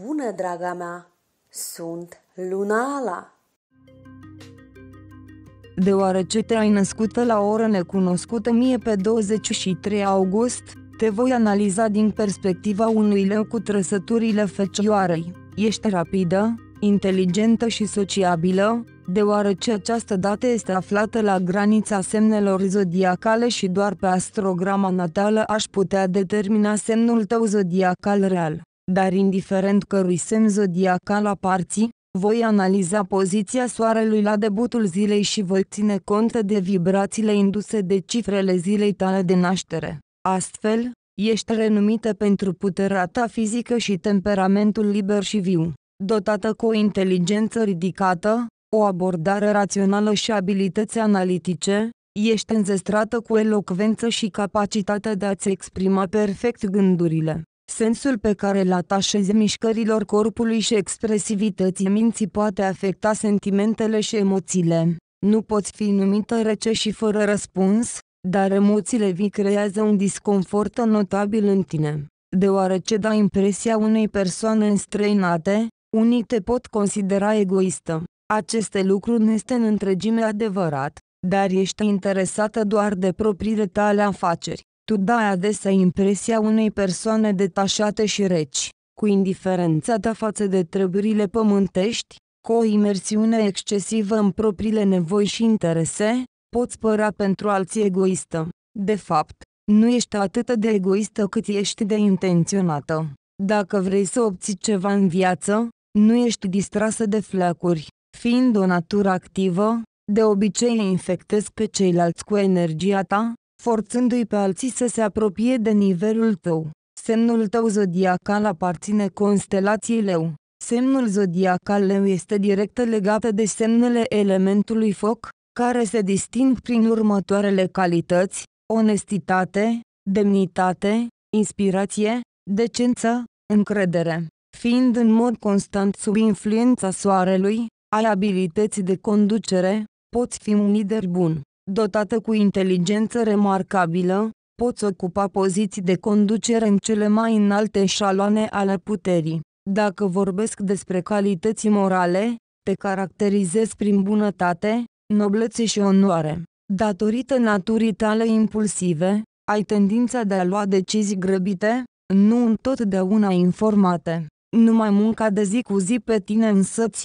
Bună, draga mea! Sunt Lunala! Deoarece te-ai născut la o oră necunoscută mie pe 23 august, te voi analiza din perspectiva unui leu cu trăsăturile fecioarei. Ești rapidă, inteligentă și sociabilă, deoarece această dată este aflată la granița semnelor zodiacale și doar pe astrograma natală aș putea determina semnul tău zodiacal real dar indiferent cărui semn zodiacal aparții, voi analiza poziția soarelui la debutul zilei și voi ține cont de vibrațiile induse de cifrele zilei tale de naștere. Astfel, ești renumită pentru puterea ta fizică și temperamentul liber și viu. Dotată cu o inteligență ridicată, o abordare rațională și abilități analitice, ești înzestrată cu elocvență și capacitatea de a-ți exprima perfect gândurile. Sensul pe care îl atașezi mișcărilor corpului și expresivității minții poate afecta sentimentele și emoțiile. Nu poți fi numită rece și fără răspuns, dar emoțiile vii creează un disconfort notabil în tine. Deoarece dai impresia unei persoane înstrăinate, unii te pot considera egoistă. Aceste lucruri nu este în întregime adevărat, dar ești interesată doar de propriile tale afaceri. Tu dai adesea impresia unei persoane detașate și reci, cu indiferența ta față de treburile pământești, cu o imersiune excesivă în propriile nevoi și interese, poți părea pentru alții egoistă. De fapt, nu ești atât de egoistă cât ești de intenționată. Dacă vrei să obții ceva în viață, nu ești distrasă de flacuri. Fiind o natură activă, de obicei infectezi pe ceilalți cu energia ta, forțându-i pe alții să se apropie de nivelul tău. Semnul tău zodiacal aparține constelației leu. Semnul zodiacal leu este direct legat de semnele elementului foc, care se disting prin următoarele calități, onestitate, demnitate, inspirație, decență, încredere. Fiind în mod constant sub influența soarelui, ai abilități de conducere, poți fi un lider bun dotată cu inteligență remarcabilă, poți ocupa poziții de conducere în cele mai înalte șaloane ale puterii. Dacă vorbesc despre calități morale, te caracterizezi prin bunătate, noblețe și onoare. Datorită naturii tale impulsive, ai tendința de a lua decizii grăbite, nu întotdeauna informate. Numai munca de zi cu zi pe tine însăți,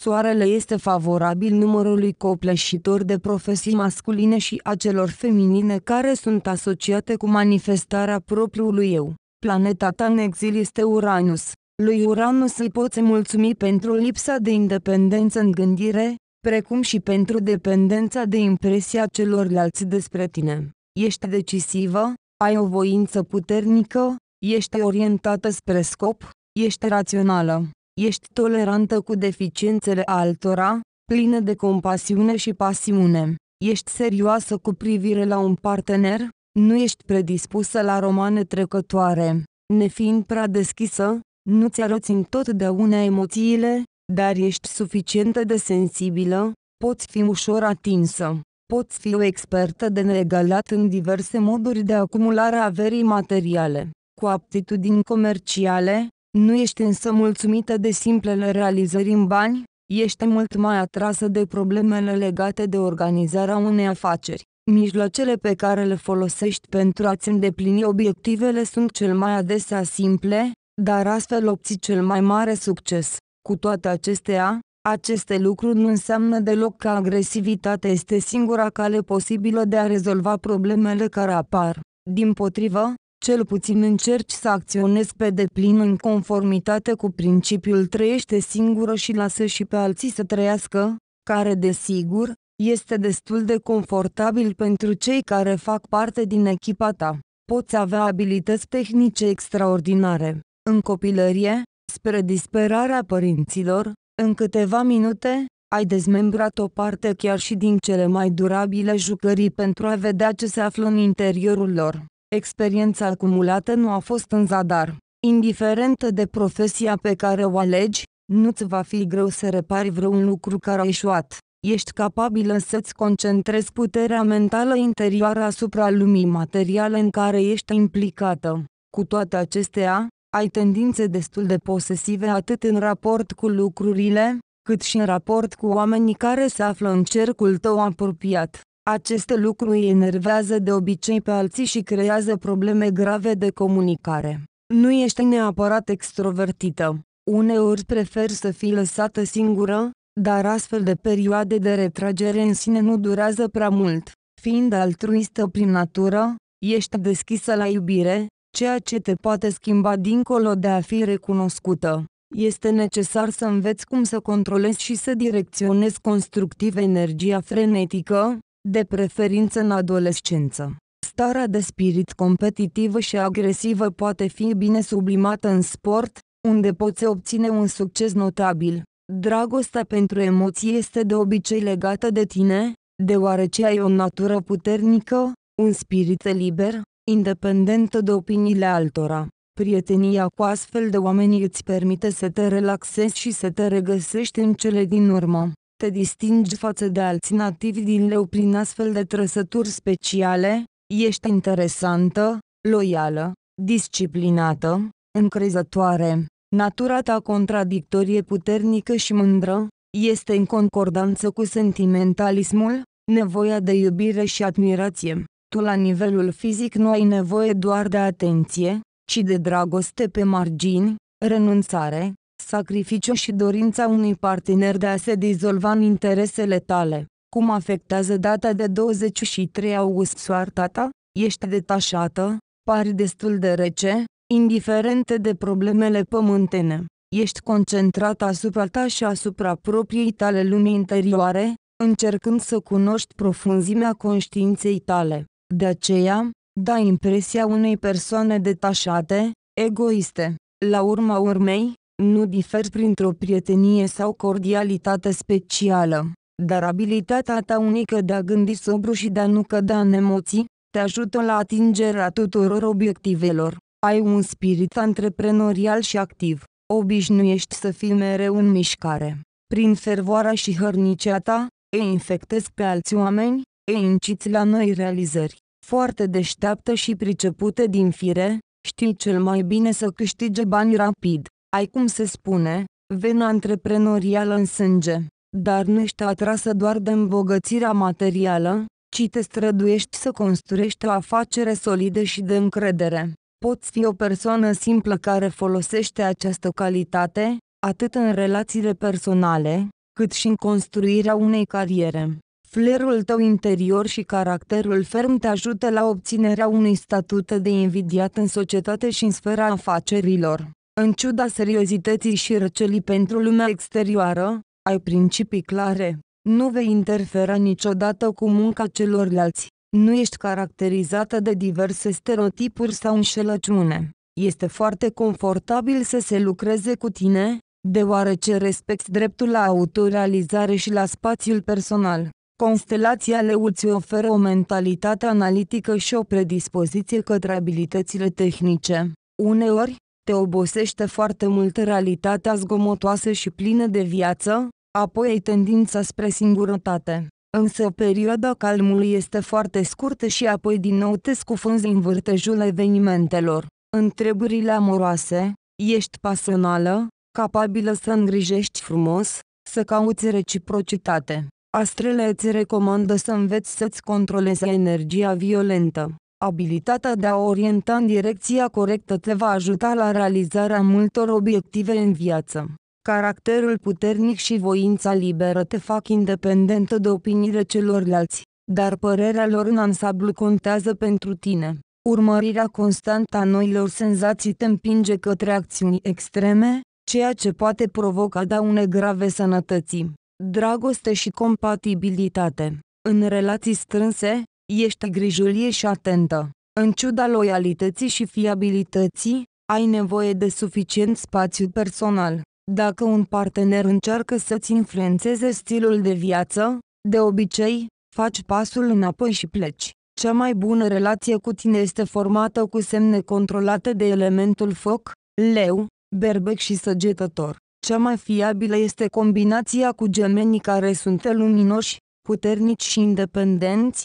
Soarele este favorabil numărului copleșitor de profesii masculine și a celor feminine care sunt asociate cu manifestarea propriului eu. Planeta ta în exil este Uranus. Lui Uranus îi poți mulțumi pentru lipsa de independență în gândire, precum și pentru dependența de impresia celorlalți despre tine. Ești decisivă, ai o voință puternică, ești orientată spre scop, ești rațională. Ești tolerantă cu deficiențele altora, plină de compasiune și pasiune. Ești serioasă cu privire la un partener, nu ești predispusă la romane trecătoare. Nefiind prea deschisă, nu-ți arăți întotdeauna emoțiile, dar ești suficient de sensibilă, poți fi ușor atinsă. Poți fi o expertă de neregalat în diverse moduri de acumulare a averii materiale. Cu aptitudini comerciale, nu ești însă mulțumită de simplele realizări în bani, ești mult mai atrasă de problemele legate de organizarea unei afaceri. Mijloacele pe care le folosești pentru a-ți îndeplini obiectivele sunt cel mai adesea simple, dar astfel obții cel mai mare succes. Cu toate acestea, aceste lucruri nu înseamnă deloc că agresivitatea este singura cale posibilă de a rezolva problemele care apar. Din potrivă, cel puțin încerci să acționezi pe deplin în conformitate cu principiul trăiește singură și lasă și pe alții să trăiască, care desigur, este destul de confortabil pentru cei care fac parte din echipa ta. Poți avea abilități tehnice extraordinare. În copilărie, spre disperarea părinților, în câteva minute, ai dezmembrat o parte chiar și din cele mai durabile jucării pentru a vedea ce se află în interiorul lor experiența acumulată nu a fost în zadar. Indiferent de profesia pe care o alegi, nu-ți va fi greu să repari vreun lucru care a ieșuat. Ești capabilă să-ți concentrezi puterea mentală interioară asupra lumii materiale în care ești implicată. Cu toate acestea, ai tendințe destul de posesive atât în raport cu lucrurile, cât și în raport cu oamenii care se află în cercul tău apropiat. Acest lucru îi enervează de obicei pe alții și creează probleme grave de comunicare. Nu ești neapărat extrovertită. Uneori prefer să fii lăsată singură, dar astfel de perioade de retragere în sine nu durează prea mult. Fiind altruistă prin natură, ești deschisă la iubire, ceea ce te poate schimba dincolo de a fi recunoscută. Este necesar să înveți cum să controlezi și să direcționezi constructiv energia frenetică, de preferință în adolescență. Starea de spirit competitivă și agresivă poate fi bine sublimată în sport, unde poți obține un succes notabil. Dragostea pentru emoții este de obicei legată de tine, deoarece ai o natură puternică, un spirit liber, independentă de opiniile altora. Prietenia cu astfel de oameni îți permite să te relaxezi și să te regăsești în cele din urmă. Te distingi față de alții nativi din leu prin astfel de trăsături speciale, ești interesantă, loială, disciplinată, încrezătoare. Natura ta contradictorie puternică și mândră, este în concordanță cu sentimentalismul, nevoia de iubire și admirație. Tu la nivelul fizic nu ai nevoie doar de atenție, ci de dragoste pe margini, renunțare, sacrificiu și dorința unui partener de a se dizolva în interesele tale. Cum afectează data de 23 august soarta ta? Ești detașată, pari destul de rece, indiferente de problemele pământene. Ești concentrată asupra ta și asupra propriei tale lumii interioare, încercând să cunoști profunzimea conștiinței tale. De aceea, dai impresia unei persoane detașate, egoiste. La urma urmei, nu diferi printr-o prietenie sau cordialitate specială, dar abilitatea ta unică de a gândi sobru și de a nu cădea în emoții, te ajută la atingerea tuturor obiectivelor. Ai un spirit antreprenorial și activ. Obișnuiești să fii mereu în mișcare. Prin fervoarea și hărnicia ta, îi infectezi pe alți oameni, îi inciți la noi realizări. Foarte deșteaptă și pricepută din fire, știi cel mai bine să câștige bani rapid ai cum se spune, vena antreprenorială în sânge, dar nu ești atrasă doar de îmbogățirea materială, ci te străduiești să construiești o afacere solidă și de încredere. Poți fi o persoană simplă care folosește această calitate, atât în relațiile personale, cât și în construirea unei cariere. Flerul tău interior și caracterul ferm te ajută la obținerea unui statut de invidiat în societate și în sfera afacerilor. În ciuda seriozității și răcelii pentru lumea exterioară, ai principii clare. Nu vei interfera niciodată cu munca celorlalți. Nu ești caracterizată de diverse stereotipuri sau înșelăciune. Este foarte confortabil să se lucreze cu tine, deoarece respecti dreptul la autorealizare și la spațiul personal. Constelația leu îți oferă o mentalitate analitică și o predispoziție către abilitățile tehnice. Uneori, te obosește foarte mult realitatea zgomotoasă și plină de viață, apoi ai tendința spre singurătate. Însă perioada calmului este foarte scurtă și apoi din nou te scufunzi în vârtejul evenimentelor. Întrebările amoroase, ești pasională, capabilă să îngrijești frumos, să cauți reciprocitate. Astrele îți recomandă să înveți să-ți controlezi energia violentă. Abilitatea de a orienta în direcția corectă te va ajuta la realizarea multor obiective în viață. Caracterul puternic și voința liberă te fac independentă de opiniile celorlalți, dar părerea lor în ansamblu contează pentru tine. Urmărirea constantă a noilor senzații te împinge către acțiuni extreme, ceea ce poate provoca daune grave sănătății. Dragoste și compatibilitate În relații strânse, Ești grijulie și atentă. În ciuda loialității și fiabilității, ai nevoie de suficient spațiu personal. Dacă un partener încearcă să-ți influențeze stilul de viață, de obicei, faci pasul înapoi și pleci. Cea mai bună relație cu tine este formată cu semne controlate de elementul foc, leu, berbec și săgetător. Cea mai fiabilă este combinația cu gemenii care sunt luminoși, puternici și independenți,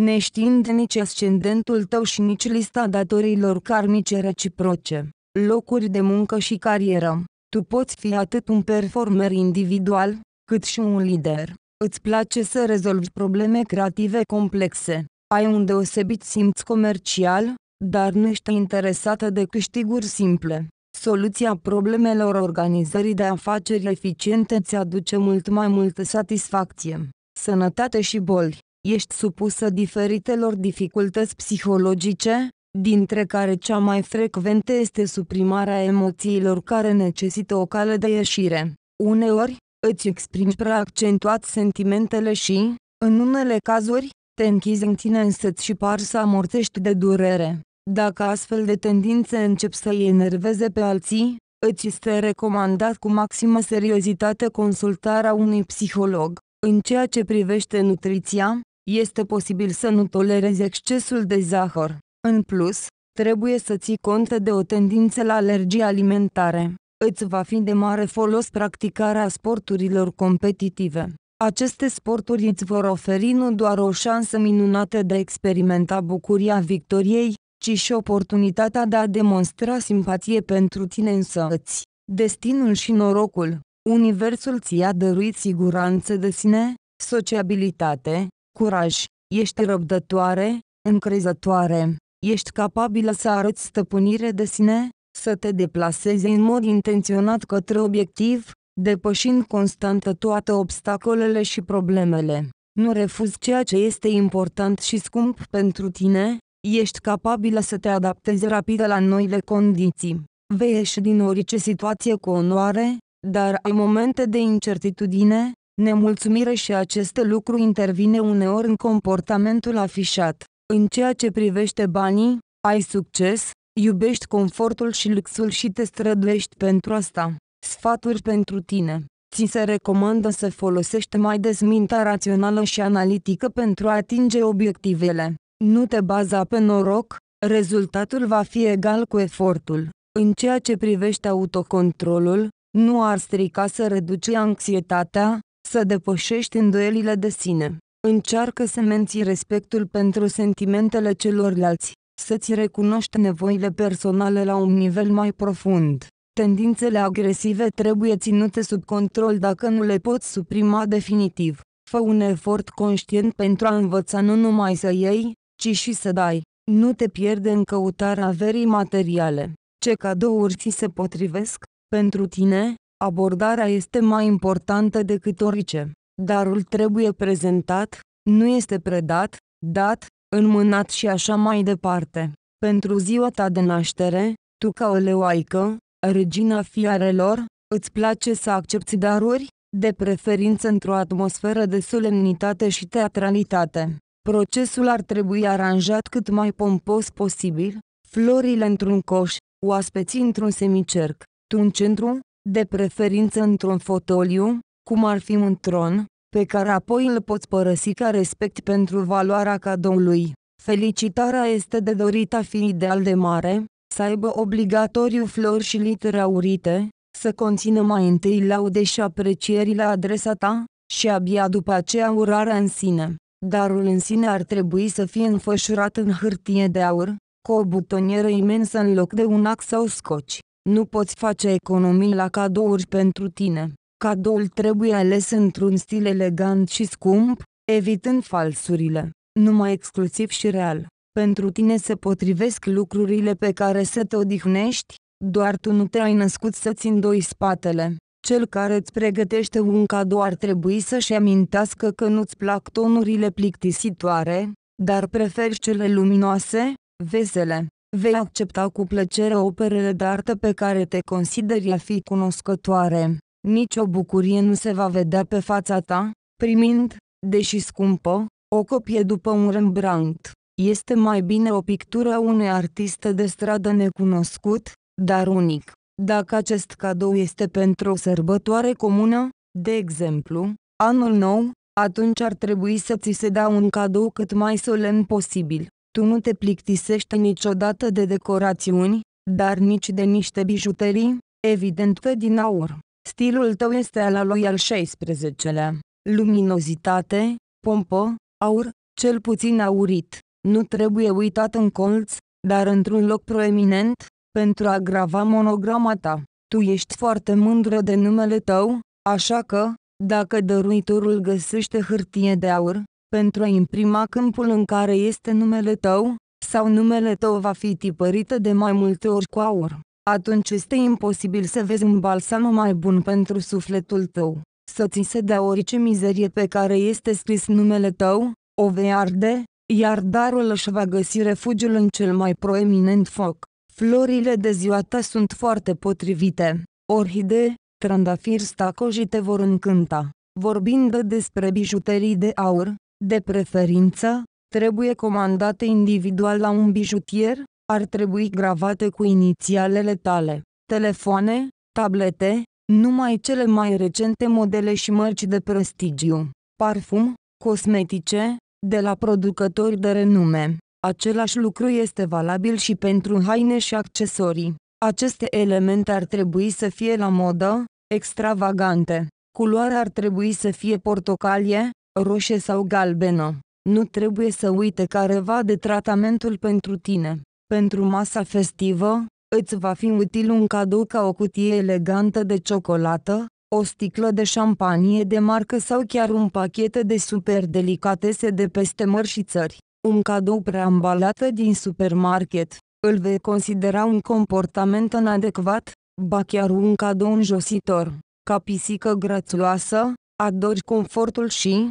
neștiind nici ascendentul tău și nici lista datorilor karmice reciproce, locuri de muncă și carieră. Tu poți fi atât un performer individual, cât și un lider. Îți place să rezolvi probleme creative complexe. Ai un deosebit simț comercial, dar nu ești interesată de câștiguri simple. Soluția problemelor organizării de afaceri eficiente îți aduce mult mai multă satisfacție, sănătate și boli ești supusă diferitelor dificultăți psihologice, dintre care cea mai frecventă este suprimarea emoțiilor care necesită o cale de ieșire. Uneori, îți exprimi prea accentuat sentimentele și, în unele cazuri, te închizi în tine însăți și par să amorțești de durere. Dacă astfel de tendințe încep să îi enerveze pe alții, îți este recomandat cu maximă seriozitate consultarea unui psiholog. În ceea ce privește nutriția, este posibil să nu tolerezi excesul de zahăr. În plus, trebuie să ții cont de o tendință la alergii alimentare. Îți va fi de mare folos practicarea sporturilor competitive. Aceste sporturi îți vor oferi nu doar o șansă minunată de a experimenta bucuria victoriei, ci și oportunitatea de a demonstra simpatie pentru tine însăți. Destinul și norocul Universul ți-a dăruit siguranță de sine, sociabilitate, Curaj, ești răbdătoare, încrezătoare, ești capabilă să arăți stăpânire de sine, să te deplasezi în mod intenționat către obiectiv, depășind constantă toate obstacolele și problemele. Nu refuzi ceea ce este important și scump pentru tine, ești capabilă să te adaptezi rapid la noile condiții. Vei ieși din orice situație cu onoare, dar ai momente de incertitudine, nemulțumire și acest lucru intervine uneori în comportamentul afișat. În ceea ce privește banii, ai succes, iubești confortul și luxul și te străduiești pentru asta. Sfaturi pentru tine Ți se recomandă să folosești mai des mintea rațională și analitică pentru a atinge obiectivele. Nu te baza pe noroc, rezultatul va fi egal cu efortul. În ceea ce privește autocontrolul, nu ar strica să reduci anxietatea, să depășești îndoielile de sine. Încearcă să menții respectul pentru sentimentele celorlalți, să-ți recunoști nevoile personale la un nivel mai profund. Tendințele agresive trebuie ținute sub control dacă nu le poți suprima definitiv. Fă un efort conștient pentru a învăța nu numai să iei, ci și să dai. Nu te pierde în căutarea verii materiale. Ce cadouri ți se potrivesc pentru tine, Abordarea este mai importantă decât orice. Darul trebuie prezentat, nu este predat, dat, înmânat și așa mai departe. Pentru ziua ta de naștere, tu ca o leoaică, regina fiarelor, îți place să accepti daruri, de preferință într-o atmosferă de solemnitate și teatralitate. Procesul ar trebui aranjat cât mai pompos posibil, florile într-un coș, oaspeții într-un semicerc, tu în centru, de preferință într-un fotoliu, cum ar fi un tron, pe care apoi îl poți părăsi ca respect pentru valoarea cadoului. Felicitarea este de dorit a fi ideal de mare, să aibă obligatoriu flori și litere aurite, să conțină mai întâi laude și aprecieri la adresa ta, și abia după aceea urarea în sine. Darul în sine ar trebui să fie înfășurat în hârtie de aur, cu o butonieră imensă în loc de un ax sau scoci. Nu poți face economii la cadouri pentru tine. Cadoul trebuie ales într-un stil elegant și scump, evitând falsurile, numai exclusiv și real. Pentru tine se potrivesc lucrurile pe care să te odihnești, doar tu nu te-ai născut să-ți îndoi spatele. Cel care îți pregătește un cadou ar trebui să-și amintească că nu-ți plac tonurile plictisitoare, dar preferi cele luminoase, vesele. Vei accepta cu plăcere operele de artă pe care te consideri a fi cunoscătoare. Nici o bucurie nu se va vedea pe fața ta, primind, deși scumpă, o copie după un Rembrandt. Este mai bine o pictură a unui artist de stradă necunoscut, dar unic. Dacă acest cadou este pentru o sărbătoare comună, de exemplu, anul nou, atunci ar trebui să ți se dea un cadou cât mai solemn posibil. Tu nu te plictisești niciodată de decorațiuni, dar nici de niște bijuterii, evident că din aur. Stilul tău este al lui al 16-lea. Luminozitate, pompă, aur, cel puțin aurit. Nu trebuie uitat în colț, dar într-un loc proeminent, pentru a grava monograma ta. Tu ești foarte mândră de numele tău, așa că, dacă dăruitorul găsește hârtie de aur, pentru a imprima câmpul în care este numele tău, sau numele tău va fi tipărită de mai multe ori cu aur. Atunci este imposibil să vezi un balsam mai bun pentru sufletul tău. Să ți se dea orice mizerie pe care este scris numele tău, o vei arde, iar darul își va găsi refugiul în cel mai proeminent foc. Florile de ziua ta sunt foarte potrivite. Orhidee, trandafiri stacojite vor încânta. Vorbind despre bijuterii de aur, de preferință, trebuie comandate individual la un bijutier, ar trebui gravate cu inițialele tale. Telefoane, tablete, numai cele mai recente modele și mărci de prestigiu. Parfum, cosmetice, de la producători de renume. Același lucru este valabil și pentru haine și accesorii. Aceste elemente ar trebui să fie la modă, extravagante. Culoarea ar trebui să fie portocalie, roșie sau galbenă. Nu trebuie să uite careva de tratamentul pentru tine. Pentru masa festivă, îți va fi util un cadou ca o cutie elegantă de ciocolată, o sticlă de șampanie de marcă sau chiar un pachet de super delicatese de peste mări și țări. Un cadou preambalată din supermarket. Îl vei considera un comportament inadecvat, ba chiar un cadou înjositor. Ca pisică grațioasă, adori confortul și,